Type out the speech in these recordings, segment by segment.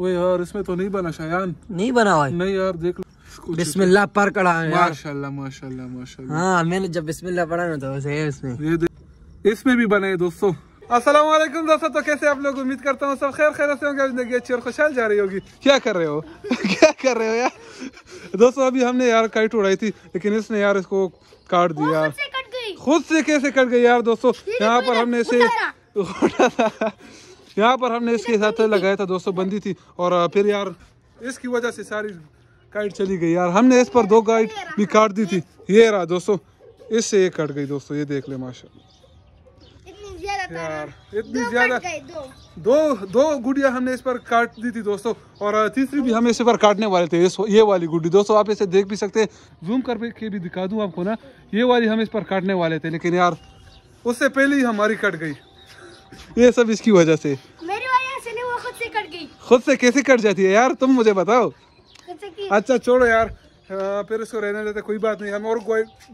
वो यार इसमें तो नहीं बना शायान नहीं बना हुआ नहीं यार देख लो बिस्मिल्लाह पर कड़ा है माशाल्लाह माशाल्लाह माशाल्लाह हाँ मैंने जब बिस्मिल्लाह पढ़ा ना तो वैसे है इसमें ये इसमें भी बने दोस्तों असलम दोस्तों तो कैसे आप लोग उम्मीद करता हूँ सब खैर खैर से होंगे जिंदगी अच्छी और खुशहाल जा रही होगी क्या कर रहे हो क्या कर रहे हो यार दोस्तों अभी हमने यार काइट उड़ाई थी लेकिन इसने यार इसको काट दिया यार खुद से कैसे कट गई यार दोस्तों यहाँ पर हमने इसे उठा था यहाँ पर हमने इसके साथ लगाया था दोस्तों बंदी थी और फिर यार इसकी वजह से सारी काइट चली गई यार हमने इस पर दो काइट भी काट दी थी ये रहा दोस्तों इससे ये कट गई दोस्तों ये देख ले माशा यार इतनी ज्यादा दो दो गुड़िया हमने इस पर काट दी थी दोस्तों और तीसरी भी हम इस पर काटने वाले थे इस ये वाली गुड्डी दोस्तों आप इसे देख भी सकते हैं जूम कर के भी दिखा दूं आपको ना ये वाली हम इस पर काटने वाले थे लेकिन यार उससे पहले ही हमारी कट गई ये सब इसकी वजह से मेरी वजह से नहीं वो खुद से कट गई खुद से कैसे कट जाती है यार तुम मुझे बताओ अच्छा छोड़ो यार आ, फिर इसको रहने देते कोई बात नहीं हम और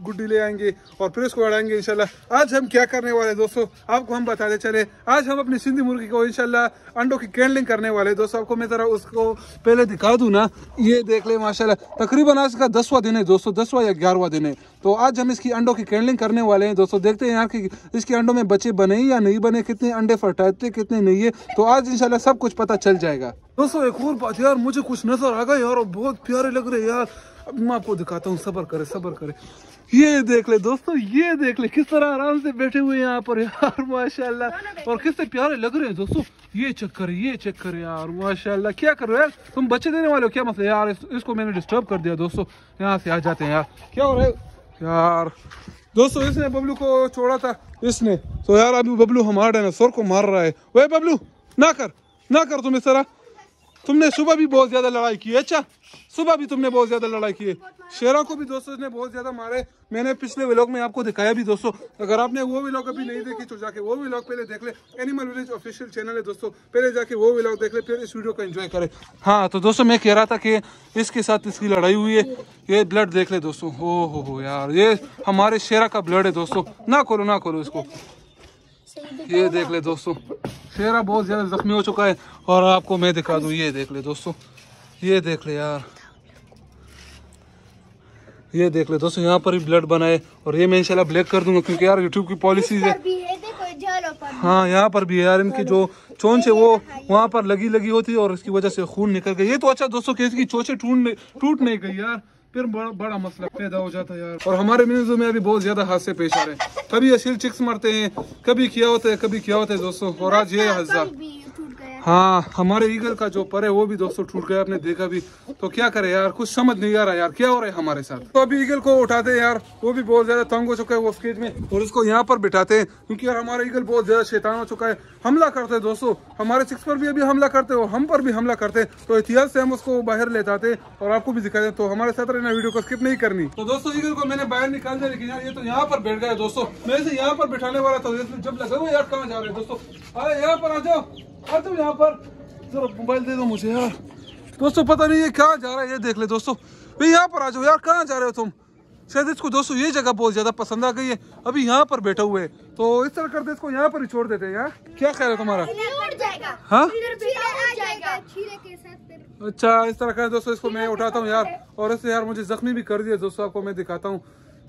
गुड्डी ले आएंगे और फिर इसको अड़ाएंगे इंशाल्लाह आज हम क्या करने वाले दोस्तों आपको हम बताते चले आज हम अपनी सिंधी मुर्गी को इंशाल्लाह अंडों की कैंडलिंग करने वाले दोस्तों आपको मैं जरा उसको पहले दिखा दूँ ना ये देख ले माशाल्लाह तकरीबन आज का दसवा दिन है दोस्तों दसवा या ग्यारहवा दिन है तो आज हम इसकी अंडों की कैंडलिंग करने वाले हैं दोस्तों देखते हैं यहाँ की इसके अंडों में बच्चे बने या नहीं बने कितने अंडे फटाते कितने नहीं है तो आज इंशाल्लाह सब कुछ पता चल जाएगा दोस्तों एक और बात यार मुझे कुछ नजर आ गया यार बहुत प्यारे लग रहे यार अब मैं आपको दिखाता हूँ सबर करे सबर करे ये देख ले दोस्तों ये देख ले किस तरह आराम से बैठे हुए यहाँ पर यार माशाल्लाह और किससे प्यारे लग रहे हैं दोस्तों ये चक्कर ये चक्कर यार माशाल्लाह क्या कर रहे हो यार तुम बच्चे देने वाले हो क्या मतलब यार इस, इसको मैंने डिस्टर्ब कर दिया दोस्तों यहाँ से आ जाते हैं यार क्या हो रहा है यार दोस्तों इसने बबलू को छोड़ा था इसने तो यार अभी बबलू हमारे डायनासोर को मार रहा है वही बबलू ना कर ना कर तुम इस तरह तुमने सुबह भी बहुत ज्यादा लड़ाई की है अच्छा सुबह भी तुमने बहुत ज्यादा लड़ाई की है शेरों को भी दोस्तों ने बहुत ज्यादा मारे मैंने पिछले व्लॉग में आपको दिखाया भी दोस्तों अगर आपने वो व्लॉग अभी नहीं देखी तो जाके वो व्लॉग पहले देख ले एनिमल विलेज ऑफिशियल चैनल है दोस्तों पहले जाके वो व्लॉग देख ले फिर इस वीडियो को एंजॉय करे हाँ तो दोस्तों मैं कह रहा था कि इसके साथ इसकी लड़ाई हुई है ये ब्लड देख ले दोस्तों हो हो यार ये हमारे शेरा का ब्लड है दोस्तों ना करो ना करो इसको ये देख ले दोस्तों शेरा बहुत ज़्यादा ज़ख्मी हो चुका है और आपको मैं दिखा दू ये देख ले दोस्तों ये देख ले यार ये देख ले दोस्तों यहाँ पर भी ब्लड बनाए और ये मैं इंशाल्लाह ब्लैक कर दूंगा क्योंकि यार यूट्यूब की पॉलिसी है हाँ यहाँ पर भी है यार इनकी जो चोंच है वो वहाँ पर लगी लगी होती है और इसकी वजह से खून निकल गई ये तो अच्छा दोस्तों की चोचे टूट नहीं गई यार फिर बड़ा, मसला पैदा हो जाता है यार और हमारे मिनजों में अभी बहुत ज्यादा हादसे पेश आ रहे हैं कभी अशील चिक्स मरते हैं कभी क्या होता है कभी क्या होता है दोस्तों और आज ये हादसा अच्छा, हाँ हमारे ईगल का जो पर है वो भी दोस्तों टूट गया आपने देखा भी तो क्या करे यार कुछ समझ नहीं आ रहा यार क्या हो रहा है हमारे साथ तो अभी ईगल को उठाते हैं यार वो भी बहुत ज्यादा तंग हो चुका है वो स्केज में और उसको यहाँ पर बिठाते हैं क्योंकि यार हमारा ईगल बहुत ज्यादा शैतान हो चुका है हमला करते है दोस्तों हमारे सिक्स पर भी अभी हमला करते हो हम पर भी हमला करते तो इतिहास से हम उसको बाहर ले जाते और आपको भी दिखाते तो हमारे साथ रहना वीडियो को स्किप नहीं करनी तो दोस्तों ईगल को मैंने बाहर निकाल दिया लेकिन यार ये तो यहाँ पर बैठ गया दोस्तों मैं यहाँ पर बिठाने वाला था जब लगा यार कहाँ जा रहे दोस्तों अरे यहाँ पर आ जाओ आ हाँ जाओ तो यहाँ पर जरा मोबाइल दे दो मुझे यार दोस्तों पता नहीं ये कहाँ जा रहा है ये देख ले दोस्तों भाई यहाँ पर आ जाओ यार कहाँ जा रहे हो तुम शायद इसको दोस्तों ये जगह बहुत ज़्यादा पसंद आ गई है अभी यहाँ पर बैठे हुए तो इस तरह करते इसको यहाँ पर ही छोड़ देते हैं यार क्या रहे हो तुम्हारा हाँ अच्छा इस तरह करें दोस्तों इसको मैं उठाता हूँ यार और इससे यार मुझे जख्मी भी कर दिया दोस्तों आपको मैं दिखाता हूँ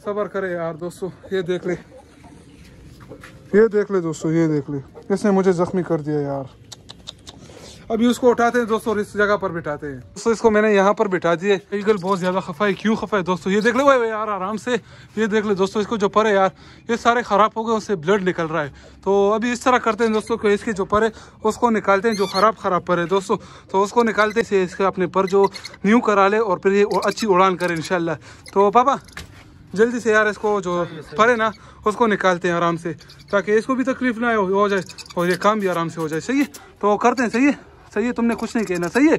सबर करे यार दोस्तों ये देख ले ये देख ले दोस्तों ये देख ले इसने मुझे जख्मी कर दिया यार अभी उसको उठाते हैं दोस्तों और इस जगह पर बिठाते हैं दोस्तों इसको मैंने यहाँ पर बिठा दिए ईगल बहुत ज्यादा खफा है क्यों खफा है दोस्तों ये देख लो भाई यार आराम से ये देख लो दोस्तों इसको जो पर है यार ये सारे खराब हो गए उससे ब्लड निकल रहा है तो अभी इस तरह करते हैं दोस्तों इसके जो पर है उसको निकालते हैं जो खराब खराब पर है दोस्तों तो उसको निकालते से इसके अपने पर जो न्यू करा ले और फिर ये अच्छी उड़ान करे इनशाला तो पापा जल्दी से यार इसको जो पर है ना उसको निकालते हैं आराम से ताकि इसको भी तकलीफ ना हो जाए और ये काम भी आराम से हो जाए सही है तो करते हैं सही है सही है तुमने कुछ नहीं कहना सही है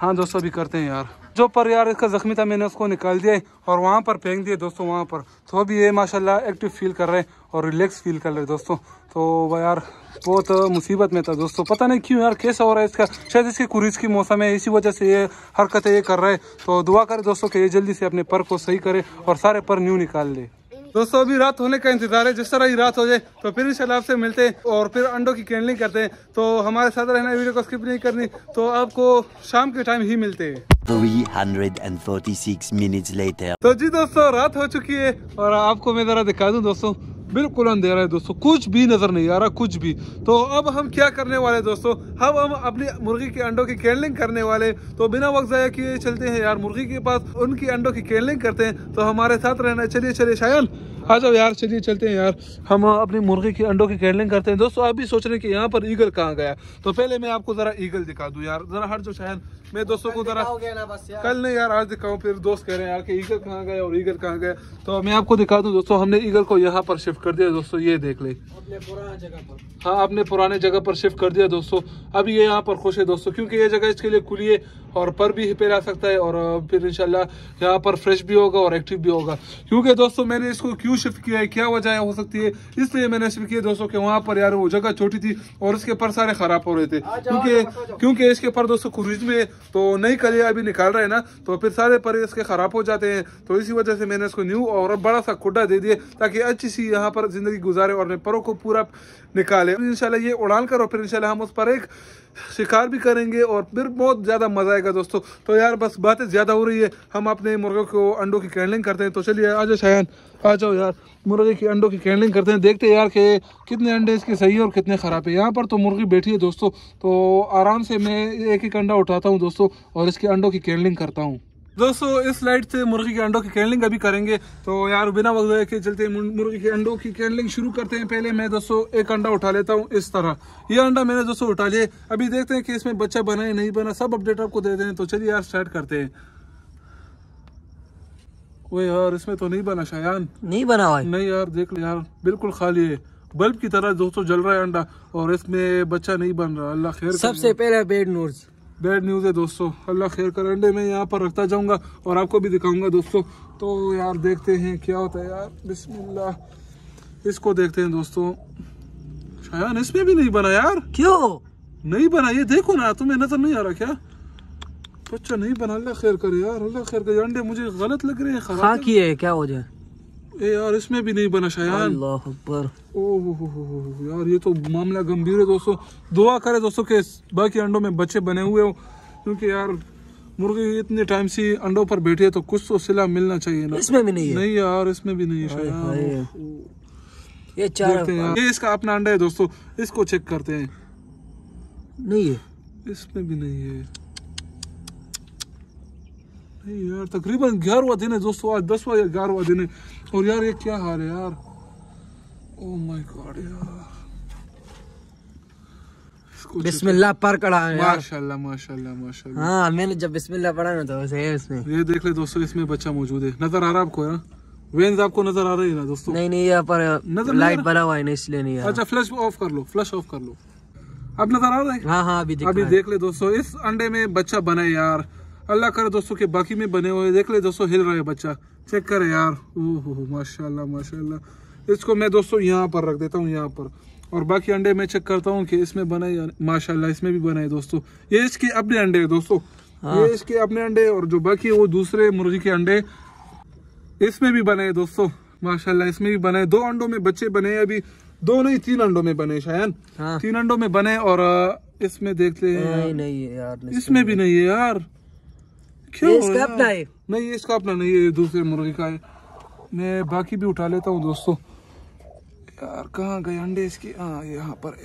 हाँ दोस्तों अभी करते हैं यार जो पर यार इसका ज़ख्मी था मैंने उसको निकाल दिया और वहाँ पर फेंक दिए दोस्तों वहाँ पर तो अभी ये माशाल्लाह एक्टिव फील कर रहे हैं और रिलैक्स फील कर रहे हैं दोस्तों तो वह यार बहुत मुसीबत में था दोस्तों पता नहीं क्यों यार कैसा हो रहा है इसका शायद इसकी कुरीज की मौसम है इसी वजह से ये हरकतें ये कर रहे हैं तो दुआ करें दोस्तों कि ये जल्दी से अपने पर को सही करे और सारे पर न्यू निकाल ले दोस्तों अभी रात होने का इंतजार है जिस तरह ही रात हो जाए तो फिर इंशाल्लाह आपसे मिलते हैं और फिर अंडों की कैंडलिंग करते हैं तो हमारे साथ रहना वीडियो को स्किप नहीं करनी तो आपको शाम के टाइम ही मिलते हैं 346 minutes later. तो जी दोस्तों रात हो चुकी है और आपको मैं जरा दिखा दूं दोस्तों बिल्कुल अंधेरा है दोस्तों कुछ भी नज़र नहीं आ रहा कुछ भी तो अब हम क्या करने वाले दोस्तों हम हम अपनी मुर्गी के अंडों की कैंडलिंग करने वाले तो बिना वक्त जया किए चलते हैं यार मुर्गी के पास उनकी अंडों की कैंडलिंग करते हैं तो हमारे साथ रहना चलिए चलिए शायन आ जाओ यार चलिए चलते हैं यार हम अपनी मुर्गी के अंडों की कैंडलिंग करते हैं दोस्तों आप भी सोच रहे हैं कि यहाँ पर ईगल कहाँ गया तो पहले मैं आपको ज़रा ईगल दिखा दूँ यार ज़रा हर जो शायन मैं दोस्तों को ज़रा कल नहीं यार आज दिखाऊँ फिर दोस्त कह रहे हैं यार कि ईगल कहाँ गया और ईगल कहाँ गया तो मैं आपको दिखा दूँ दोस्तों हमने ईगल को यहाँ पर शिफ्ट कर दिया दोस्तों ये देख ले हाँ आपने पुराने जगह पर शिफ्ट हाँ, कर दिया दोस्तों अभी ये यहाँ पर खुश है दोस्तों क्योंकि ये जगह इसके लिए खुली है और पर भी रह सकता है और फिर इनशाला यहाँ पर फ्रेश भी होगा और एक्टिव भी होगा क्योंकि दोस्तों मैंने इसको क्यों शिफ्ट किया है क्या वजह हो सकती है इसलिए मैंने शिफ्ट किया दोस्तों कि वहाँ पर यार वो जगह छोटी थी और इसके पर सारे खराब हो रहे थे क्योंकि क्योंकि इसके पर दोस्तों खुरीज में तो नई कलिया अभी निकाल रहे हैं ना तो फिर सारे पर इसके खराब हो जाते हैं तो इसी वजह से मैंने इसको न्यू और बड़ा सा खुडा दे दिया ताकि अच्छी सी यहाँ पर जिंदगी गुजारे और अपने परों को पूरा निकाले इनशाला ये उड़ान करो फिर इनशाला हम उस पर एक शिकार भी करेंगे और फिर बहुत ज़्यादा मज़ा आएगा दोस्तों तो यार बस बातें ज़्यादा हो रही है हम अपने मुर्गों को अंडों की कैंडलिंग करते हैं तो चलिए आ जाओ शायन आ जाओ यार मुर्गे की अंडों की कैंडलिंग करते हैं देखते हैं यार के कितने अंडे इसके सही है और कितने ख़राब है यहाँ पर तो मुर्गी बैठी है दोस्तों तो आराम से मैं एक एक अंडा उठाता हूँ दोस्तों और इसके अंडों की कैंडलिंग करता हूँ दोस्तों इस लाइट से मुर्गी के अंडों की कैंडलिंग अभी करेंगे तो यार बिना वक्त के चलते मुर्गी के अंडों की कैंडलिंग शुरू करते हैं पहले मैं दोस्तों एक अंडा उठा लेता हूँ इस तरह ये अंडा मैंने दोस्तों उठा लिए अभी देखते हैं कि इसमें बच्चा बना है नहीं बना सब अपडेट आपको दे दें तो चलिए यार स्टार्ट करते हैं वो यार इसमें तो नहीं बना शायान नहीं बना हुआ नहीं यार देख लो यार बिल्कुल खाली है बल्ब की तरह दोस्तों जल रहा है अंडा और इसमें बच्चा नहीं बन रहा अल्लाह खैर सबसे पहले बेड नोट बैड न्यूज़ है दोस्तों अल्लाह खैर कर अंडे मैं यहाँ पर रखता जाऊँगा और आपको भी दिखाऊँगा दोस्तों तो यार देखते हैं क्या होता है यार बिस्मिल्लाह इसको देखते हैं दोस्तों शायन इसमें भी नहीं बना यार क्यों नहीं बना ये देखो ना तुम्हें नजर नहीं आ रहा क्या बच्चा नहीं बना अल्लाह खैर कर यार अल्लाह खैर कर अंडे मुझे गलत लग रहे हैं खाकी हाँ है क्या हो जाए ए यार इसमें भी नहीं बना शायान अल्लाह अकबर ओह यार ये तो मामला गंभीर है दोस्तों दुआ करे दोस्तों के बाकी अंडों में बच्चे बने हुए हो क्योंकि यार मुर्गी इतने टाइम से अंडों पर बैठी है तो कुछ तो सिला मिलना चाहिए ना इसमें भी नहीं है नहीं यार इसमें भी नहीं है ये चार ये इसका अपना अंडा है दोस्तों इसको चेक करते हैं नहीं है इसमें भी नहीं है नहीं यार तकरीबन ग्यारहवा दिन है दोस्तों आज दसवा या ग्यारहवा दिन है और यार ये क्या हाल है यार ओ माय गॉड यार बिस्मिल्लाह पर कड़ा है माशाल्लाह माशाल्लाह माशाल्लाह हाँ मैंने जब बिस्मिल्लाह पढ़ा ना तो वैसे है इसमें ये देख ले दोस्तों इसमें बच्चा मौजूद है नजर आ रहा है आपको यार हाँ? वेन्स आपको नजर आ रही है ना दोस्तों नहीं नहीं यहाँ पर नजर लाइट भरा हुआ है ना इसलिए नहीं अच्छा फ्लश ऑफ कर लो फ्लश ऑफ कर लो अब नजर आ रहा है हाँ हाँ अभी देख अभी देख ले दोस्तों इस अंडे में बच्चा बना यार अल्लाह करे दोस्तों के बाकी में बने हुए देख ले दोस्तों हिल रहे बच्चा चेक करे यार हो माशाल्लाह माशाल्लाह इसको मैं दोस्तों यहाँ पर रख देता हूँ यहाँ पर और बाकी अंडे मैं चेक करता हूँ कि इसमें बने माशाल्लाह इसमें भी बनाए दोस्तों ये इसके अपने अंडे है दोस्तों हाँ। ये इसके अपने अंडे और जो बाकी वो दूसरे मुर्गी के अंडे इसमें भी बने दोस्तों माशाल्लाह इसमें भी बने दो अंडों में बच्चे बने अभी दो नहीं तीन अंडों में बने शायन हाँ। तीन अंडों में बने और इसमें देख ले नहीं यार इसमें भी नहीं है यार क्यों इसका अपना है नहीं ये इसका अपना नहीं है दूसरे मुर्गी का है मैं बाकी भी उठा लेता हूँ दोस्तों यार कहाँ गए अंडे इसके हाँ यहाँ पर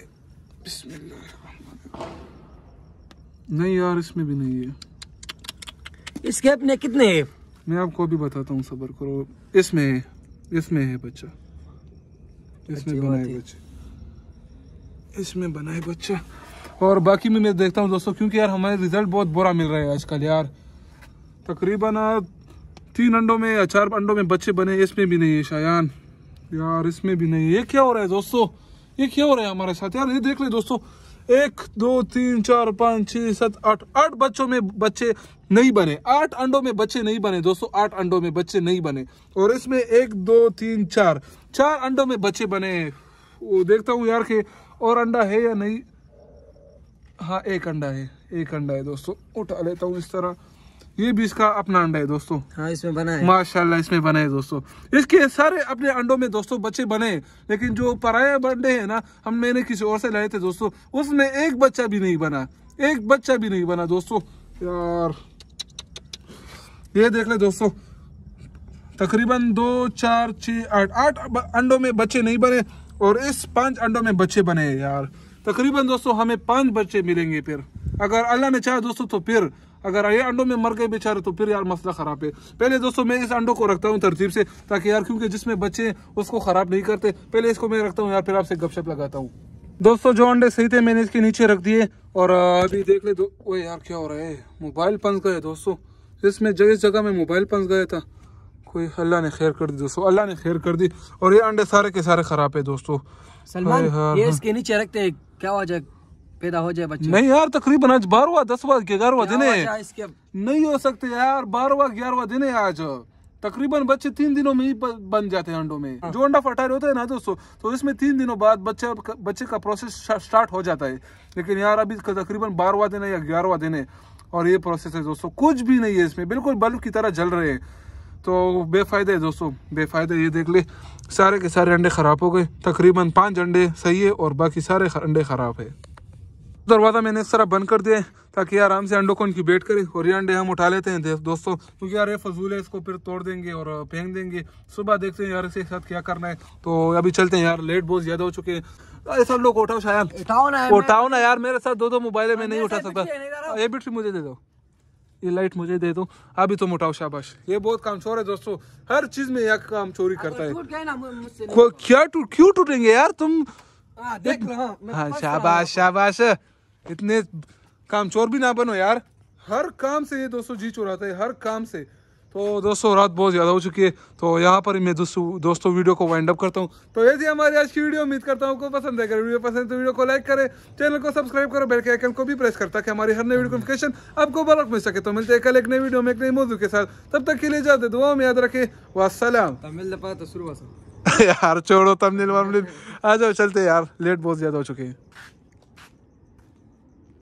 नहीं यार इसमें भी नहीं है इसके अपने कितने है मैं आपको अभी बताता हूँ सबर करो इसमें है इसमें है बच्चा इसमें बनाए बच्चे इसमें बनाए बच्चा और बाकी में मैं देखता हूँ दोस्तों क्योंकि यार हमारे रिजल्ट बहुत बुरा मिल रहा है आजकल यार तकरीबन तीन अंडों में या चार अंडों में बच्चे बने इसमें भी नहीं है शायान यार इसमें भी नहीं ये क्या हो रहा है दोस्तों ये क्या हो रहा है हमारे साथ यार ये देख ले दोस्तों एक दो तीन चार पाँच छः सात आठ आठ बच्चों में बच्चे नहीं बने आठ अंडों में बच्चे नहीं बने दोस्तों आठ अंडों में बच्चे नहीं बने और इसमें एक दो तीन चार चार अंडों में बच्चे बने वो देखता हूँ यार के और अंडा है या नहीं हाँ एक अंडा है एक अंडा है दोस्तों उठा लेता हूँ इस तरह ये भी इसका अपना अंडा है दोस्तों हाँ इसमें बना है माशाल्लाह इसमें बना है दोस्तों इसके सारे अपने अंडों में दोस्तों बच्चे बने लेकिन जो पराया अंडे हैं ना हम मैंने किसी और से लाए थे दोस्तों उसमें एक बच्चा भी नहीं बना एक बच्चा भी नहीं बना दोस्तों यार ये देख ले दोस्तों तकरीबन दो चार छ आठ आठ अंडों में बच्चे नहीं बने और इस पांच अंडों में बच्चे बने यार तकरीबन दोस्तों हमें पांच बच्चे मिलेंगे फिर अगर अल्लाह ने चाहा दोस्तों तो फिर अगर ये अंडों में मर गए बेचारे तो फिर यार मसला ख़राब है पहले दोस्तों मैं इस अंडों को रखता हूँ तरतीब से ताकि यार क्योंकि जिसमें बच्चे उसको ख़राब नहीं करते पहले इसको मैं रखता हूँ यार फिर आपसे गपशप लगाता हूँ दोस्तों जो अंडे सही थे मैंने इसके नीचे रख दिए और अभी देख ले दो यार क्या हो रहा है मोबाइल पंस गए दोस्तों जगह इस जगह में मोबाइल पंस गया था कोई अल्लाह ने खैर कर दी दोस्तों अल्लाह ने खैर कर दी और ये अंडे सारे के सारे खराब है दोस्तों सलमान हाँ, ये हाँ। इसके नीचे रखते क्या वजह पैदा हो जाए बच्चे नहीं यार तकरीबन आज बारहवा दसवा ग्यारहवा दिन है इसके नहीं हो सकते यार बारहवा ग्यारहवा दिन है आज तकरीबन बच्चे तीन दिनों में ही बन जाते हैं अंडों में हाँ। जो अंडा फटारे होता है ना दोस्तों तो इसमें तीन दिनों बाद बच्चे बच्चे का प्रोसेस स्टार्ट हो जाता है लेकिन यार अभी तकरीबन बारहवा दिन है या ग्यारहवा दिन है और ये प्रोसेस है दोस्तों कुछ भी नहीं है इसमें बिल्कुल बल्ब की तरह जल रहे हैं तो बेफ़ायदे है दोस्तों बेफ़ायदे ये देख ले सारे के सारे अंडे ख़राब हो गए तकरीबन पाँच अंडे सही है और बाकी सारे अंडे ख़राब है दरवाज़ा मैंने इस तरह बंद कर दिया ताकि आराम से अंडों को उनकी इनक्यूबेट करे और ये अंडे हम उठा लेते हैं दोस्तों क्योंकि तो यार ये फजूल है इसको फिर तोड़ देंगे और फेंक देंगे सुबह देखते हैं यार इसके साथ क्या करना है तो अभी चलते हैं यार लेट बहुत ज़्यादा हो चुके हैं अरे सब लोग उठाओ शायद उठाओ ना उठाओ ना यार मेरे साथ दो दो मोबाइल है मैं नहीं उठा सकता ये बैटरी मुझे दे दो ये लाइट मुझे दे दो अभी तुम उठाओ शाबाश ये बहुत काम चोर है दोस्तों हर चीज में यह काम चोरी करता है क्या टूट क्यों टूटेंगे यार तुम आ, हाँ, देख हाँ, हाँ शाबाश शाबाश इतने काम चोर भी ना बनो यार हर काम से ये दोस्तों जी चुराते हैं हर काम से तो दोस्तों रात बहुत ज़्यादा हो चुकी है तो यहाँ पर मैं दोस्तों दोस्तों वीडियो को वाइंड अप करता हूँ तो ये थी हमारी आज की वीडियो उम्मीद करता हूँ आपको पसंद है वीडियो पसंद तो वीडियो को लाइक करें चैनल को सब्सक्राइब करो बेल के आइकन को भी प्रेस कर ताकि हमारी हर नई वीडियो नोटिफिकेशन आपको बलक मिल सके तो मिलते हैं कल एक नई वीडियो में एक नई मौजूद के साथ तब तक के लिए जाते दुआ में याद रखें वाला यार छोड़ो तमिल आ जाओ चलते यार लेट बहुत ज़्यादा हो चुके हैं